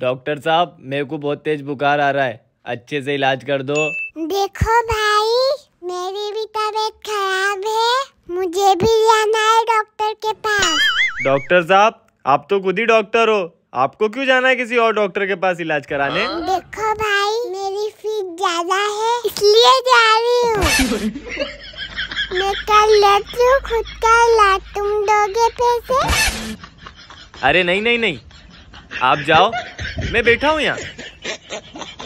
doctor साहब मेरे को बहुत तेज बुखार आ रहा है अच्छे से इलाज कर दो देखो भाई मेरी भी तबीयत खराब है मुझे भी जाना है डॉक्टर के पास डॉक्टर साहब आप तो खुद ही डॉक्टर हो आपको क्यों जाना है किसी और डॉक्टर के पास इलाज कराने देखो भाई मेरी फीस ज्यादा है इसलिए जा रही हूँ मैं कल लेती हूँ खुद का इलाज तुम दोगे पैसे अरे नहीं नहीं नहीं आप जाओ मैं बैठा हूँ यहाँ